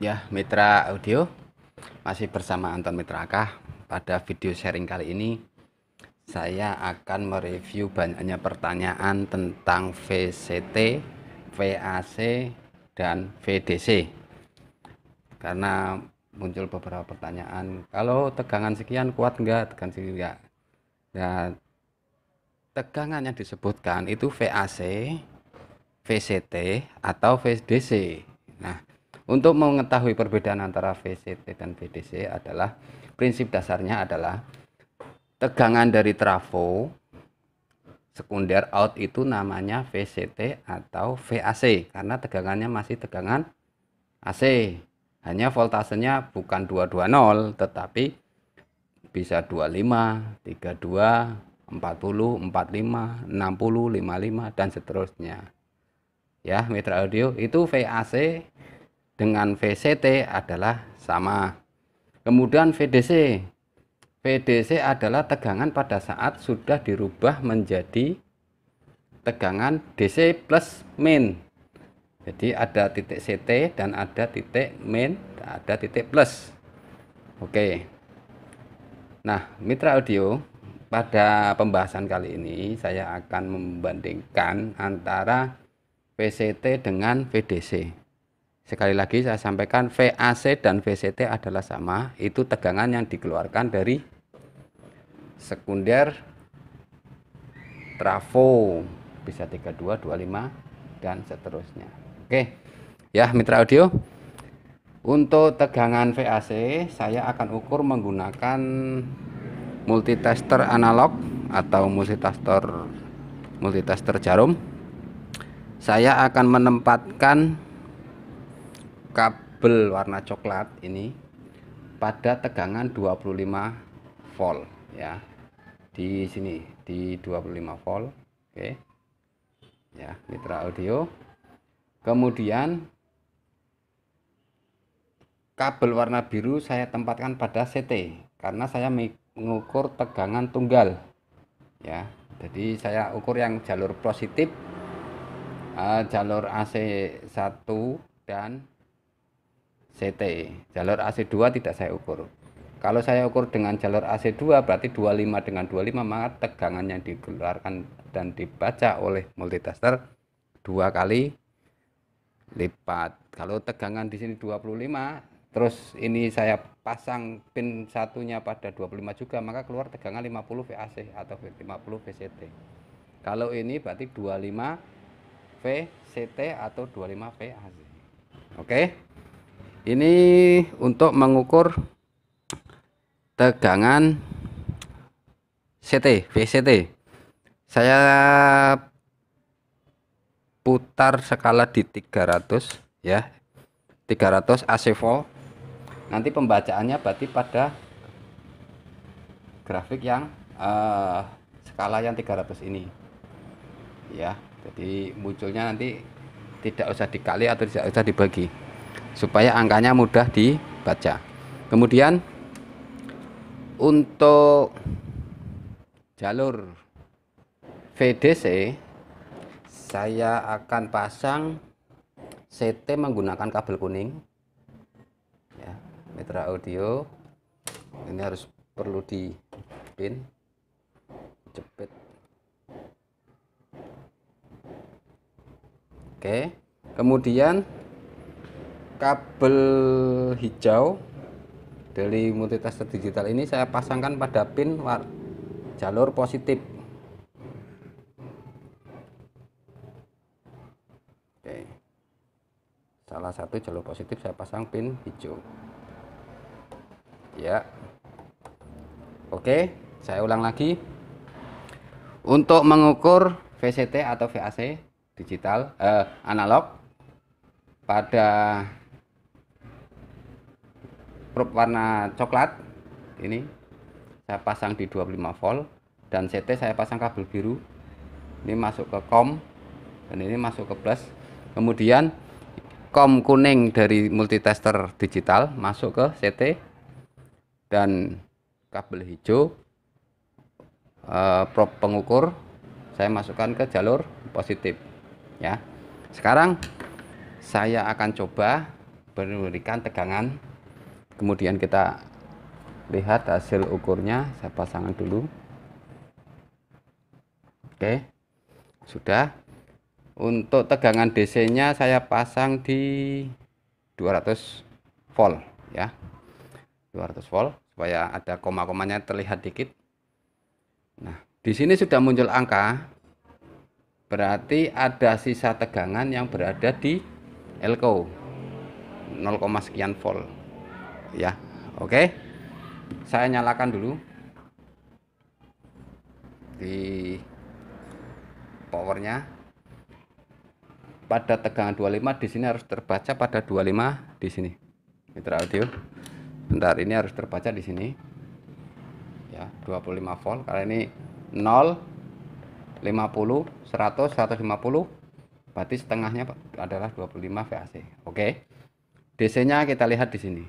ya mitra audio masih bersama Anton Mitra Akah pada video sharing kali ini saya akan mereview banyaknya pertanyaan tentang VCT VAC dan VDC karena muncul beberapa pertanyaan kalau tegangan sekian kuat enggak tegangan sekian enggak nah ya, tegangan yang disebutkan itu VAC VCT atau VDC untuk mengetahui perbedaan antara VCT dan VDC adalah prinsip dasarnya adalah tegangan dari trafo sekunder out itu namanya VCT atau VAC karena tegangannya masih tegangan AC. Hanya voltasenya bukan 220 tetapi bisa 25, 32, 40, 45, 60, 55 dan seterusnya. Ya, mitra audio itu VAC dengan VCT adalah sama. Kemudian VDC. VDC adalah tegangan pada saat sudah dirubah menjadi tegangan DC plus min. Jadi ada titik CT dan ada titik min, ada titik plus. Oke. Nah, mitra audio, pada pembahasan kali ini saya akan membandingkan antara VCT dengan VDC. Sekali lagi saya sampaikan VAC dan VCT adalah sama, itu tegangan yang dikeluarkan dari sekunder trafo bisa 32, 25 dan seterusnya. Oke. Ya, mitra audio. Untuk tegangan VAC saya akan ukur menggunakan multitester analog atau multitester multitester jarum. Saya akan menempatkan kabel warna coklat ini pada tegangan 25 volt ya di sini di 25 volt oke ya mitra audio kemudian kabel warna biru saya tempatkan pada CT karena saya mengukur tegangan tunggal ya jadi saya ukur yang jalur positif eh, jalur AC1 dan CT. Jalur AC2 tidak saya ukur. Kalau saya ukur dengan jalur AC2 berarti 25 dengan 25 maka tegangan yang dikeluarkan dan dibaca oleh multitester dua kali lipat. Kalau tegangan di sini 25 terus ini saya pasang pin satunya pada 25 juga maka keluar tegangan 50 VAC atau 50 VCT. Kalau ini berarti 25 VCT atau 25 VAC. Oke. Okay? ini untuk mengukur tegangan CT VCT saya putar skala di 300 ya 300 AC volt nanti pembacaannya berarti pada grafik yang uh, skala yang 300 ini ya jadi munculnya nanti tidak usah dikali atau tidak usah dibagi supaya angkanya mudah dibaca kemudian untuk jalur VDC saya akan pasang CT menggunakan kabel kuning ya, mitra audio ini harus perlu di pin cepet. oke kemudian kabel hijau dari multitester digital ini saya pasangkan pada pin jalur positif oke salah satu jalur positif saya pasang pin hijau ya oke saya ulang lagi untuk mengukur VCT atau VAC digital eh, analog pada probe warna coklat ini saya pasang di 25 volt dan CT saya pasang kabel biru ini masuk ke kom dan ini masuk ke plus kemudian kom kuning dari multitester digital masuk ke CT dan kabel hijau prop eh, probe pengukur saya masukkan ke jalur positif ya sekarang saya akan coba memberikan tegangan kemudian kita lihat hasil ukurnya saya pasangkan dulu oke sudah untuk tegangan DC nya saya pasang di 200 volt ya 200 volt supaya ada koma-komanya terlihat dikit nah di sini sudah muncul angka berarti ada sisa tegangan yang berada di elko 0, sekian volt ya oke saya nyalakan dulu di powernya pada tegangan 25 di sini harus terbaca pada 25 di sini mitra audio bentar ini harus terbaca di sini ya 25 volt karena ini 0 50 100 150 berarti setengahnya adalah 25 VAC oke DC nya kita lihat di sini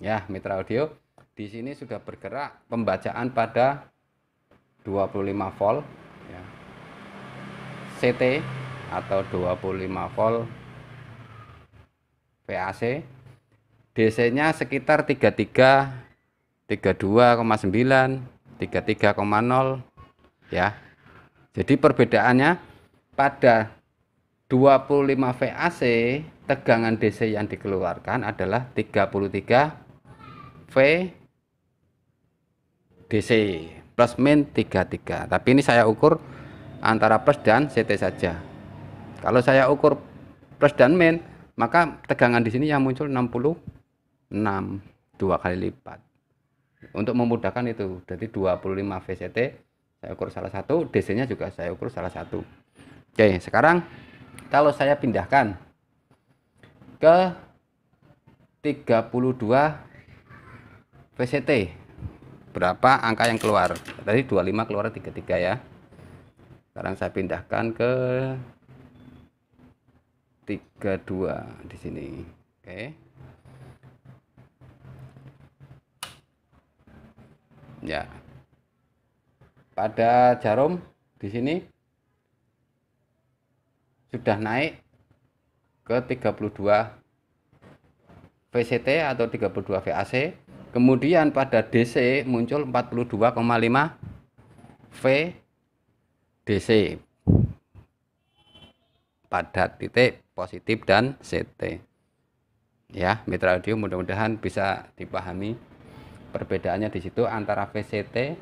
Ya, mitra audio, di sini sudah bergerak pembacaan pada 25 volt ya. CT atau 25 volt VAC DC-nya sekitar 33 32,9 33,0 ya. Jadi perbedaannya pada 25 VAC tegangan DC yang dikeluarkan adalah 33 V DC plus min 33 tapi ini saya ukur antara plus dan CT saja kalau saya ukur plus dan min maka tegangan di sini yang muncul 66 dua kali lipat untuk memudahkan itu jadi 25 VCT saya ukur salah satu DC nya juga saya ukur salah satu oke sekarang kalau saya pindahkan ke 32 VCT berapa angka yang keluar tadi 25 keluar 33 ya sekarang saya pindahkan ke 32 di sini oke okay. ya pada jarum di sini sudah naik ke 32 VCT atau 32 VAC Kemudian pada DC muncul 42,5 V DC pada titik positif dan CT. Ya, mitra audio mudah-mudahan bisa dipahami perbedaannya di situ antara VCT,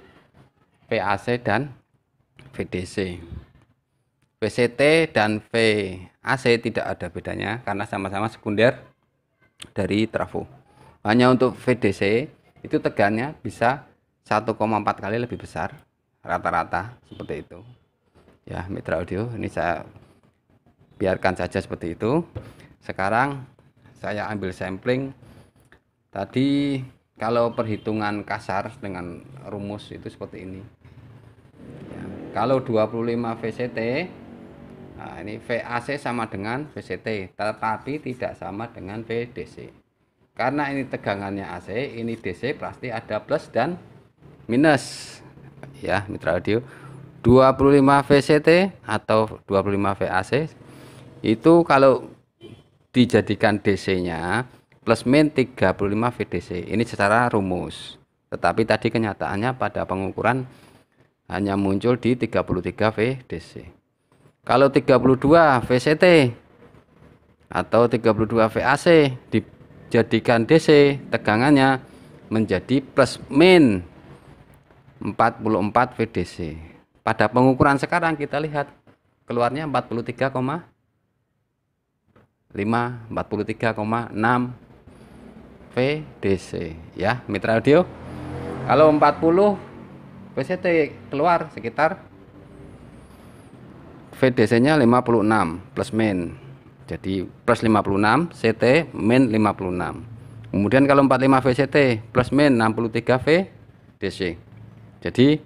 VAC dan VDC. VCT dan VAC tidak ada bedanya karena sama-sama sekunder dari trafo hanya untuk VDC itu tegangnya bisa 1,4 kali lebih besar rata-rata seperti itu ya mitra audio ini saya biarkan saja seperti itu sekarang saya ambil sampling tadi kalau perhitungan kasar dengan rumus itu seperti ini ya, kalau 25 VCT nah ini VAC sama dengan VCT tetapi tidak sama dengan VDC karena ini tegangannya AC, ini DC, pasti ada plus dan minus. Ya, mitra radio. 25 VCT atau 25 VAC itu kalau dijadikan DC-nya plus min 35 VDC. Ini secara rumus. Tetapi tadi kenyataannya pada pengukuran hanya muncul di 33 VDC. Kalau 32 VCT atau 32 VAC di jadikan DC tegangannya menjadi plus min 44 VDC pada pengukuran sekarang kita lihat keluarnya 43,5 43,6 VDC ya mitra audio kalau 40 VCT keluar sekitar VDC nya 56 plus min jadi plus 56 CT min 56. Kemudian kalau 45 VCT plus min 63 V DC Jadi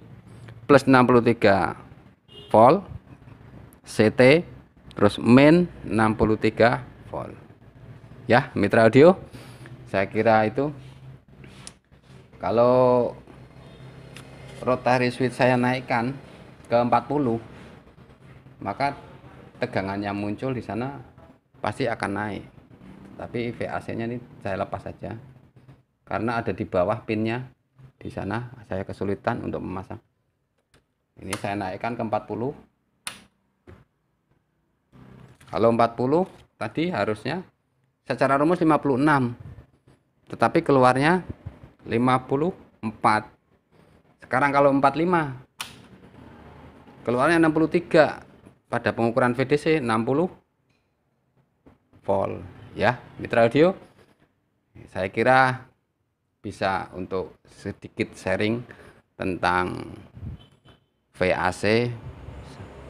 plus 63 volt CT terus min 63 volt. Ya, mitra audio. Saya kira itu kalau rotary switch saya naikkan ke 40 maka tegangannya muncul di sana pasti akan naik tapi VAC nya ini saya lepas saja karena ada di bawah pinnya di sana saya kesulitan untuk memasang ini saya naikkan ke 40 kalau 40 tadi harusnya secara rumus 56 tetapi keluarnya 54 sekarang kalau 45 keluarnya 63 pada pengukuran VDC 60 Pol ya Mitra Audio saya kira bisa untuk sedikit sharing tentang VAC,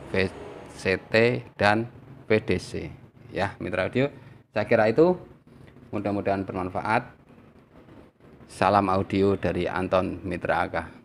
VCT dan PDC, ya Mitra Audio saya kira itu mudah-mudahan bermanfaat salam audio dari Anton Mitra Aga